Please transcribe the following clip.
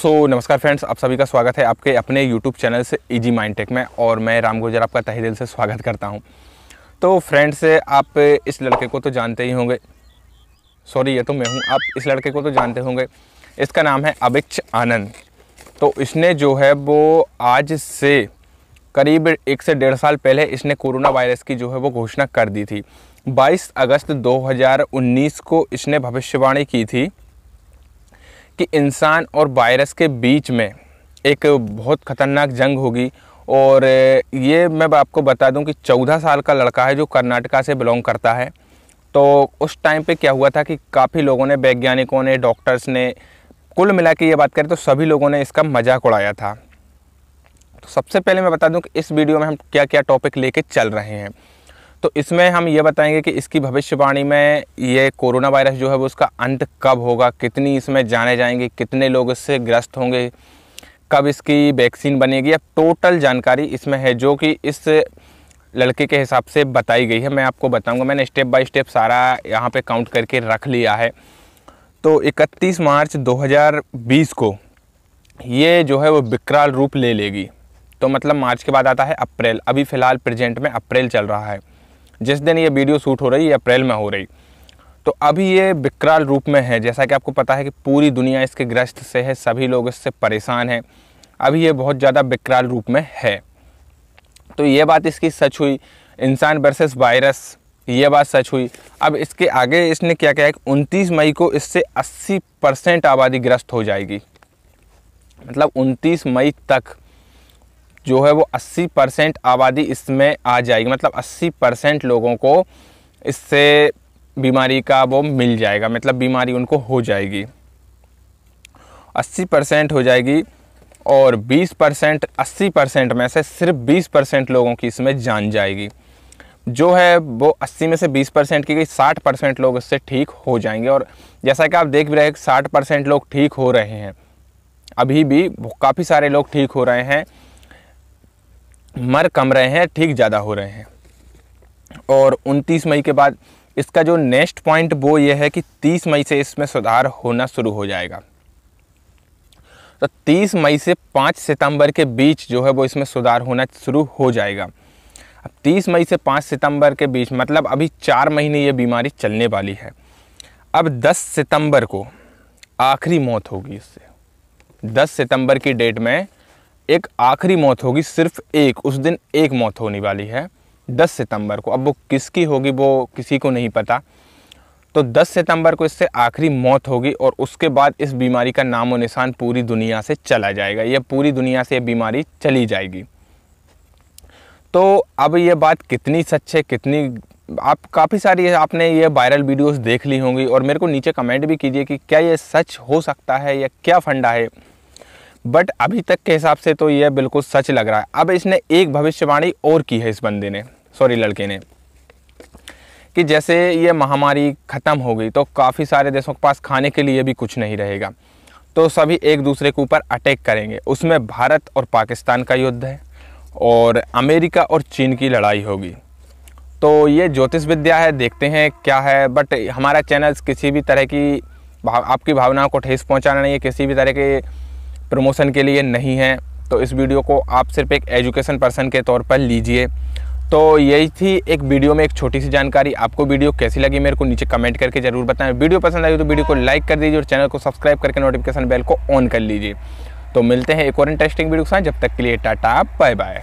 सो so, नमस्कार friends आप सभी का स्वागत है आपके अपने यूट्यूब चैनल से इजी माइंड टेक में और मैं राम गुजर आपका तहे दिल से स्वागत करता हूं तो फ्रेंड्स आप इस लड़के को तो जानते ही होंगे सॉरी ये तो मैं हूं आप इस लड़के को तो जानते होंगे इसका नाम है अबिच आनंद तो इसने जो है वो आज से करीब एक से डेढ़ साल पहले इसने कोरोना वायरस की जो है वो घोषणा कर दी थी 22 अगस्त 2019 को इसने भविष्यवाणी की थी कि इंसान और वायरस के बीच में एक बहुत ख़तरनाक जंग होगी और ये मैं आपको बता दूं कि चौदह साल का लड़का है जो कर्नाटका से बिलोंग करता है तो उस टाइम पे क्या हुआ था कि काफ़ी लोगों ने वैज्ञानिकों ने डॉक्टर्स ने कुल मिला के ये बात करें तो सभी लोगों ने इसका मजाक उड़ाया था तो सबसे पहले मैं बता दूं कि इस वीडियो में हम क्या क्या टॉपिक लेके चल रहे हैं तो इसमें हम ये बताएंगे कि इसकी भविष्यवाणी में ये कोरोना वायरस जो है वो उसका अंत कब होगा कितनी इसमें जाने जाएंगे कितने लोग इससे ग्रस्त होंगे कब इसकी वैक्सीन बनेगी अब टोटल जानकारी इसमें है जो कि इस लड़के के हिसाब से बताई गई है मैं आपको बताऊंगा मैंने स्टेप बाय स्टेप सारा यहाँ पे काउंट करके रख लिया है तो 31 मार्च 2020 को ये जो है वो विकराल रूप ले लेगी तो मतलब मार्च के बाद आता है अप्रैल अभी फ़िलहाल प्रेजेंट में अप्रैल चल रहा है जिस दिन ये वीडियो शूट हो रही है अप्रैल में हो रही तो अभी ये विकराल रूप में है जैसा कि आपको पता है कि पूरी दुनिया इसके ग्रस्त से है सभी लोग इससे परेशान हैं अभी ये बहुत ज़्यादा विकराल रूप में है तो ये बात इसकी सच हुई इंसान वर्सेस वायरस ये बात सच हुई अब इसके आगे इसने क्या किया कि उनतीस मई को इससे 80 परसेंट आबादी ग्रस्त हो जाएगी मतलब 29 मई तक जो है वो 80 परसेंट आबादी इसमें आ जाएगी मतलब 80 परसेंट लोगों को इससे बीमारी का वो मिल जाएगा मतलब बीमारी उनको हो जाएगी 80 परसेंट हो जाएगी और 20 परसेंट अस्सी परसेंट में से सिर्फ 20 परसेंट लोगों की इसमें जान जाएगी जो है वो 80 में से 20 परसेंट की गई 60 परसेंट लोग इससे ठीक हो जाएंगे और जैसा कि आप देख भी रहे साठ परसेंट लोग ठीक हो रहे हैं अभी भी काफ़ी सारे लोग ठीक हो रहे हैं मर कम रहे हैं ठीक ज़्यादा हो रहे हैं और 29 मई के बाद इसका जो नेक्स्ट पॉइंट वो ये है कि 30 मई से इसमें सुधार होना शुरू हो जाएगा तो 30 मई से 5 सितंबर के बीच जो है वो इसमें सुधार होना शुरू हो जाएगा अब 30 मई से 5 सितंबर के बीच मतलब अभी चार महीने ये बीमारी चलने वाली है अब 10 सितंबर को आखिरी मौत होगी इससे 10 सितंबर की डेट में एक आखिरी मौत होगी सिर्फ एक उस दिन एक मौत होने वाली है 10 सितंबर को अब वो किसकी होगी वो किसी को नहीं पता तो 10 सितंबर को इससे आखिरी मौत होगी और उसके बाद इस बीमारी का नामो निशान पूरी दुनिया से चला जाएगा यह पूरी दुनिया से ये बीमारी चली जाएगी तो अब ये बात कितनी सच है कितनी आप काफ़ी सारी आपने ये वायरल वीडियोस देख ली होंगी और मेरे को नीचे कमेंट भी कीजिए कि क्या ये सच हो सकता है या क्या फंडा है बट अभी तक के हिसाब से तो यह बिल्कुल सच लग रहा है अब इसने एक भविष्यवाणी और की है इस बंदे ने सॉरी लड़के ने कि जैसे ये महामारी ख़त्म हो गई तो काफ़ी सारे देशों के पास खाने के लिए भी कुछ नहीं रहेगा तो सभी एक दूसरे के ऊपर अटैक करेंगे उसमें भारत और पाकिस्तान का युद्ध है और अमेरिका और चीन की लड़ाई होगी तो ये ज्योतिष विद्या है देखते हैं क्या है बट हमारा चैनल किसी भी तरह की भाव, आपकी भावनाओं को ठेस पहुंचाना नहीं है किसी भी तरह के प्रमोशन के लिए नहीं है तो इस वीडियो को आप सिर्फ एक एजुकेशन पर्सन के तौर पर लीजिए तो यही थी एक वीडियो में एक छोटी सी जानकारी आपको वीडियो कैसी लगी मेरे को नीचे कमेंट करके ज़रूर बताएं वीडियो पसंद आई तो वीडियो को लाइक कर दीजिए और चैनल को सब्सक्राइब करके नोटिफिकेशन बेल को ऑन कर लीजिए तो मिलते हैं एक और इंटरेस्टिंग वीडियो के साथ जब तक के लिए टाटा बाय बाय